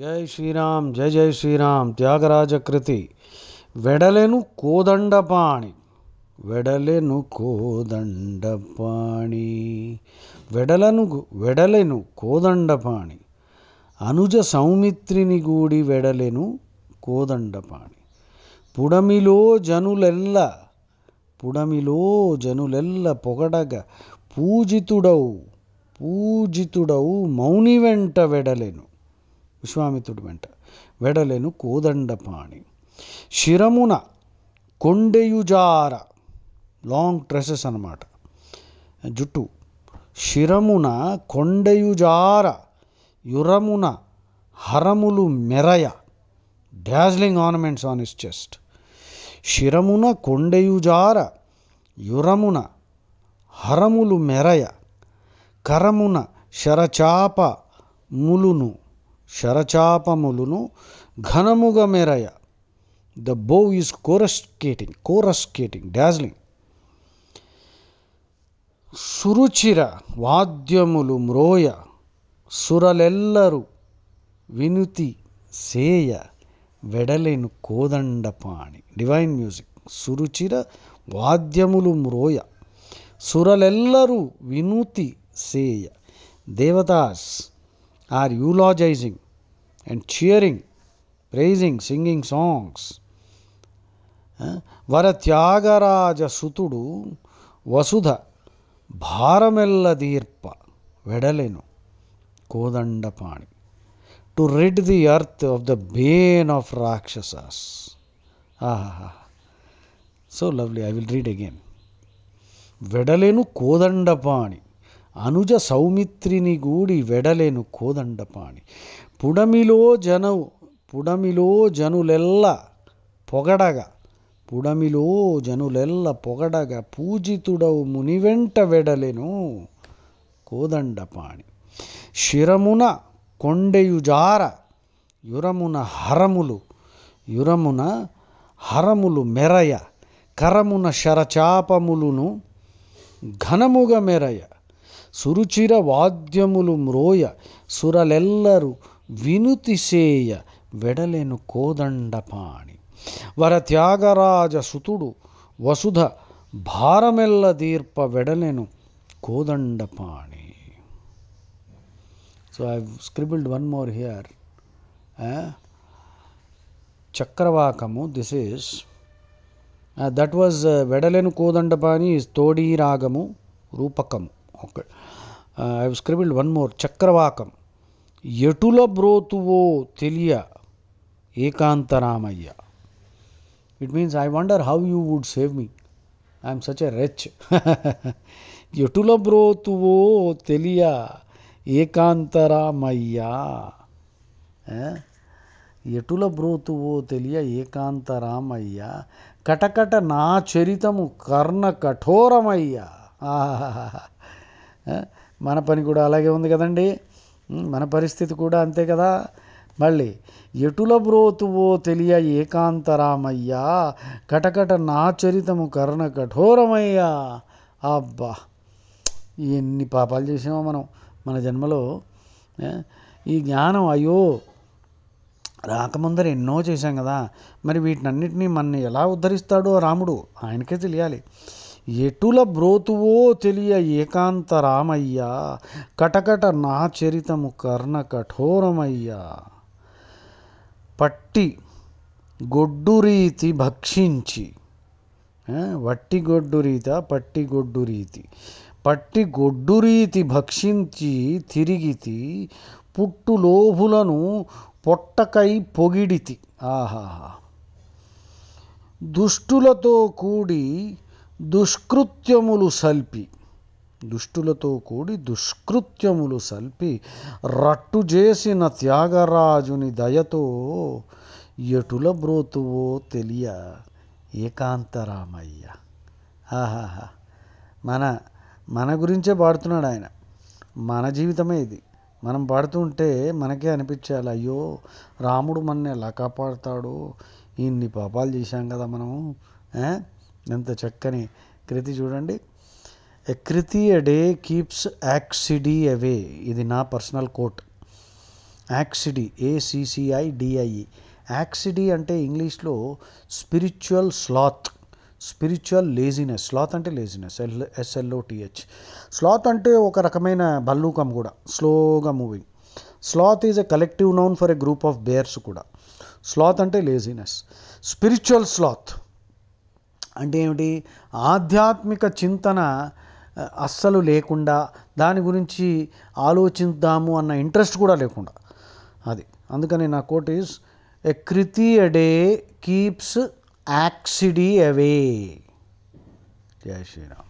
జై శ్రీరామ్ జై జై శ్రీరామ్ త్యాగరాజకృతి వెడలెను కోదండపాణి వెడలెను కోదండపాణి వెడలను వెడలెను కోదండపాణి అనుజ సౌమిత్రిని గూడి వెడలెను కోదండపాణి పుడమిలో జనులెల్ల పుడమిలో జనులెల్ల పొగడగ పూజితుడవు పూజితుడవు మౌని వెంట వెడలెను విశ్వామిత్రుడు వెంట వెడలేను కోదండపాణి శిరమున కొండెయుజార లాంగ్ డ్రెస్సెస్ అనమాట జుట్టు శిరమున కొండయుజార యురమున హరములు మెరయ dazzling ornaments on his chest శిరమున కొండయుజార యురమున హరములు మెరయ కరమున శరచాప ములును శరచాపములును ఘనముగా మేరయ the bow is coruscating coruscating dazzling సురుచిర వాద్యములు మ్రోయ సురలెల్లరు వినుతి సేయ వెడలేను కోదండపాణి డివైన్ మ్యూజిక్ సురుచిర వాద్యములు మ్రోయ సురలెల్లరూ వినుతి సేయ దేవదాస్ are eulogizing and cheering, praising, singing songs. Eh? Varatyagaraja Sutudu Vasudha Bharamella Dirpa Vedaleno Kodandapani to rid the earth of the bane of Rakshasas. Ah, so lovely, I will read again. Vedalenu Kodandapani అనుజ సౌమిత్రిని గూడి వెడలేను కోదండపాణి పుడమిలో జనవు పుడమిలో జనులెల్ల పొగడగ పుడమిలో జనులెల్ల పొగడగ పూజితుడవు మునివెంట వెడలెను కోదండపాణి శిరమున కొండయుజార యురమున హరములు యురమున హరములు మెరయ కరమున శరచాపములును ఘనముగ మెరయ సురుచిర వాద్యములు మ్రోయ సురలెల్లరు వినుతిసేయ వెడలెను కోదండపాణి వర త్యాగరాజ సుతుడు వసుధ భారమెల్ల దీర్ప వెడలెను Kodandapani so I scribbled one more here చక్రవాకము దిస్ ఈస్ దట్ వాజ్ వెడలెను కోదండపాణి తోడీ రాగము రూపకము Okay. Uh, I have scribbled one more. Chakravakam. Yatula brotuvo tiliya ekantaramaya. It means I wonder how you would save me. I am such a wretch. Yatula brotuvo tiliya ekantaramaya. Eh? ఎటుల బ్రోతువో తెలియ ఏకాంతరామయ్యా కటకట నా చరితము కర్ణ కఠోరమయ్యా ఆహాహా మన పని కూడా అలాగే ఉంది కదండి మన పరిస్థితి కూడా అంతే కదా మళ్ళీ ఎటుల బ్రోతువో తెలియ ఏకాంతరామయ్యా కటకట నా చరితము కర్ణ కఠోరమయ్యా అబ్బా ఎన్ని పాపాలు చేసామో మనం మన జన్మలో ఈ జ్ఞానం అయ్యో రాకముందర ఎన్నో చేశాం కదా మరి వీటినన్నిటినీ మనని ఎలా ఉద్ధరిస్తాడో రాముడు ఆయనకే తెలియాలి ఎటుల బ్రోతువో తెలియ ఏకాంత రామయ్యా కటకట నా చరితము కర్ణ కఠోరమయ్యా పట్టి గొడ్డు రీతి భక్షించి వట్టి గొడ్డు రీత పట్టి గొడ్డు రీతి పట్టి గొడ్డు రీతి భక్షించి తిరిగితి పుట్టు లోభులను పొట్టకై పొగిడితి ఆహా దుష్టులతో కూడి దుష్కృత్యములు సల్పి దుష్టులతో కూడి దుష్కృత్యములు సల్పి రట్టు చేసిన త్యాగరాజుని దయతో ఎటుల బ్రోతువో తెలియ ఏకాంతరామయ్య ఆహాహా మన మన గురించే పాడుతున్నాడు ఆయన మన జీవితమే ఇది మనం పాడుతుంటే మనకే అనిపించాలి అయ్యో రాముడు మన ఎలా కాపాడుతాడు ఇన్ని పాపాలు చేశాం కదా మనము ఎంత చక్కని కృతి చూడండి ఎ కృతి ఎ డే కీప్స్ యాక్సిడీ అవే ఇది నా personal quote acedia ACCI DIE acedia అంటే ఇంగ్లీష్లో spiritual sloth spiritual laziness sloth అంటే లేజినెస్ ఎల్ ఎస్ఎల్ఓటిహెచ్ స్లాత్ అంటే ఒక రకమైన భల్లూకం కూడా స్లోగా moving sloth is a collective noun for a group of bears కూడా స్లాత్ అంటే లేజినెస్ స్పిరిచువల్ స్లాత్ అంటే ఏమిటి ఆధ్యాత్మిక చింతన అస్సలు లేకుండా దాని గురించి ఆలోచిద్దాము అన్న ఇంట్రెస్ట్ కూడా లేకుండా అది అందుకని నా కోట్ ఈస్ ఎ కృతి అడే కీప్స్ యాక్సిడీ అవే జయ శ్రీరామ్